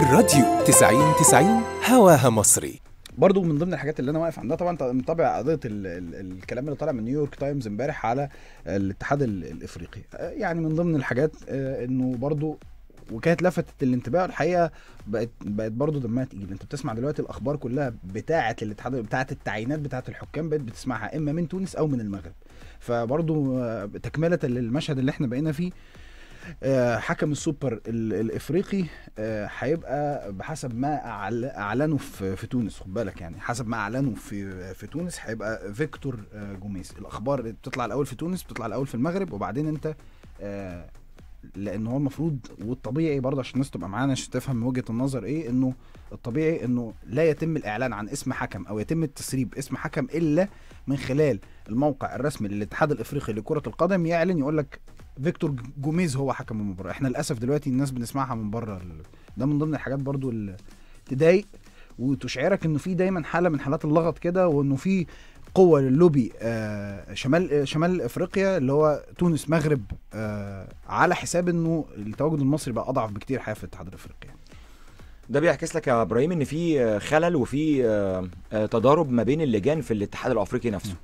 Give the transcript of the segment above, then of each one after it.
الراديو 90 90 هواها مصري برضو من ضمن الحاجات اللي انا واقف عندها طبعا متابع قضيه الكلام اللي طالع من نيويورك تايمز امبارح على الاتحاد الافريقي يعني من ضمن الحاجات آه، انه برضو وكانت لفتت الانتباه الحقيقه بقت بقت برضه دمها تقيل انت بتسمع دلوقتي الاخبار كلها بتاعه الاتحاد بتاعه التعيينات بتاعه الحكام بقت بتسمعها اما من تونس او من المغرب فبرضه آه، تكمله للمشهد اللي احنا بقينا فيه آه، حكم السوبر الافريقي آه، هيبقى بحسب ما اعلنوا في, في تونس خد بالك يعني حسب ما اعلنوا في في تونس هيبقى فيكتور آه، جوميز الاخبار بتطلع الاول في تونس بتطلع الاول في المغرب وبعدين انت لان هو المفروض والطبيعي برضه عشان الناس تبقى معانا عشان تفهم وجهه النظر ايه انه الطبيعي انه لا يتم الاعلان عن اسم حكم او يتم التسريب اسم حكم الا من خلال الموقع الرسمي للاتحاد الافريقي لكره القدم يعلن يقول لك فيكتور جوميز هو حكم المباراه احنا للاسف دلوقتي الناس بنسمعها من بره ده من ضمن الحاجات برضو اللي تضايق وتشعرك انه في دايما حاله من حالات اللغط كده وانه في قوه للوبي آه شمال آه شمال افريقيا اللي هو تونس مغرب آه على حساب انه التواجد المصري بقى اضعف بكتير حافه في الاتحاد الافريقي ده بيعكس لك يا ابراهيم ان في خلل وفي آه، آه، تضارب ما بين اللجان في الاتحاد الافريقي نفسه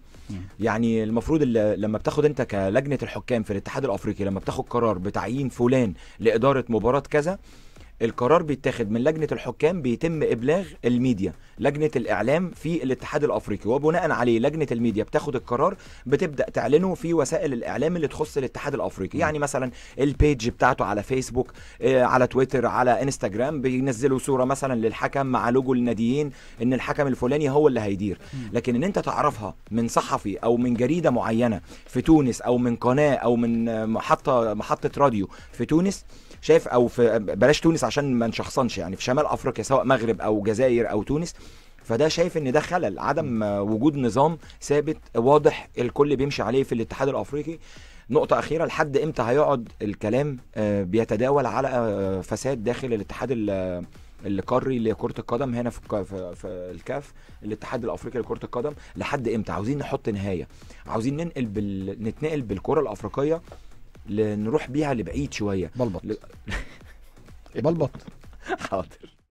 يعني المفروض لما بتاخد انت كلجنه الحكام في الاتحاد الافريقي لما بتاخد قرار بتعيين فلان لاداره مباراه كذا القرار بيتاخد من لجنه الحكام بيتم ابلاغ الميديا لجنه الاعلام في الاتحاد الافريقي وبناء عليه لجنه الميديا بتاخد القرار بتبدا تعلنه في وسائل الاعلام اللي تخص الاتحاد الافريقي يعني مثلا البيج بتاعته على فيسبوك آه، على تويتر على انستجرام بينزلوا صوره مثلا للحكم مع لوجو الناديين ان الحكم الفلاني هو اللي هيدير لكن ان انت تعرفها من صحفي او من جريده معينه في تونس او من قناه او من محطه محطه راديو في تونس شايف او في بلاش تونس عشان ما نشخصنش يعني في شمال افريقيا سواء مغرب او جزائر او تونس فده شايف ان ده خلل عدم وجود نظام ثابت واضح الكل بيمشي عليه في الاتحاد الافريقي نقطة أخيرة لحد إمتى هيقعد الكلام آه، بيتداول على آه، فساد داخل الاتحاد القاري لكرة القدم هنا في في الكاف الاتحاد الأفريقي لكرة القدم لحد إمتى عاوزين نحط نهاية عاوزين ننقل بال... نتنقل بالكرة الأفريقية لنروح بيها لبعيد شوية بلبط Balbot. Outer.